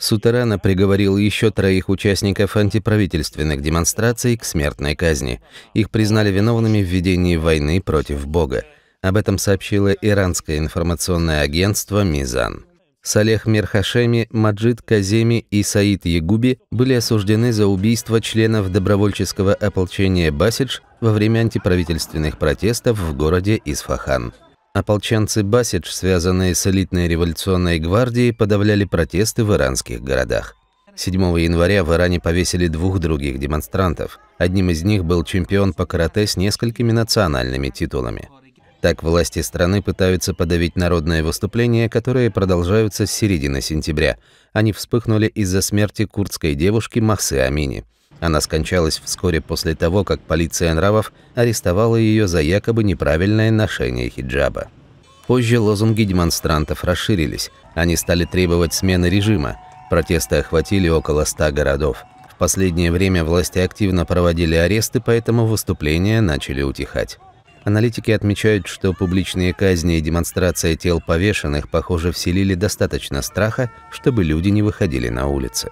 Сутерана приговорил еще троих участников антиправительственных демонстраций к смертной казни. Их признали виновными в ведении войны против Бога. Об этом сообщило иранское информационное агентство «Мизан». Салех Мирхашеми, Маджид Каземи и Саид Ягуби были осуждены за убийство членов добровольческого ополчения «Басидж» во время антиправительственных протестов в городе Исфахан. Ополченцы Басидж, связанные с элитной революционной гвардией, подавляли протесты в иранских городах. 7 января в Иране повесили двух других демонстрантов. Одним из них был чемпион по карате с несколькими национальными титулами. Так власти страны пытаются подавить народные выступления, которые продолжаются с середины сентября. Они вспыхнули из-за смерти курдской девушки Махсы Амини – она скончалась вскоре после того, как полиция нравов арестовала ее за якобы неправильное ношение хиджаба. Позже лозунги демонстрантов расширились. Они стали требовать смены режима. Протесты охватили около ста городов. В последнее время власти активно проводили аресты, поэтому выступления начали утихать. Аналитики отмечают, что публичные казни и демонстрация тел повешенных, похоже, вселили достаточно страха, чтобы люди не выходили на улицы.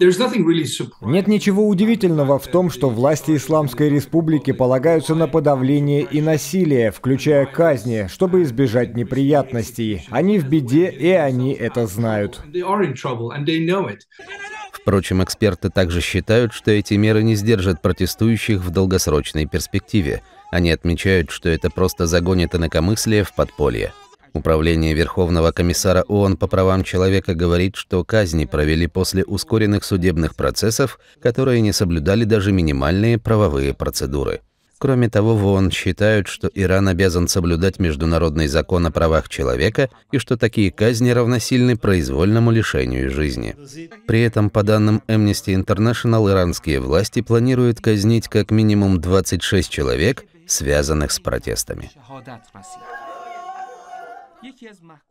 Нет ничего удивительного в том, что власти Исламской Республики полагаются на подавление и насилие, включая казни, чтобы избежать неприятностей. Они в беде, и они это знают. Впрочем, эксперты также считают, что эти меры не сдержат протестующих в долгосрочной перспективе. Они отмечают, что это просто загонит инакомыслие в подполье. Управление Верховного комиссара ООН по правам человека говорит, что казни провели после ускоренных судебных процессов, которые не соблюдали даже минимальные правовые процедуры. Кроме того, в ООН считают, что Иран обязан соблюдать международный закон о правах человека и что такие казни равносильны произвольному лишению жизни. При этом, по данным Amnesty International, иранские власти планируют казнить как минимум 26 человек, связанных с протестами. O que, que é Smarco?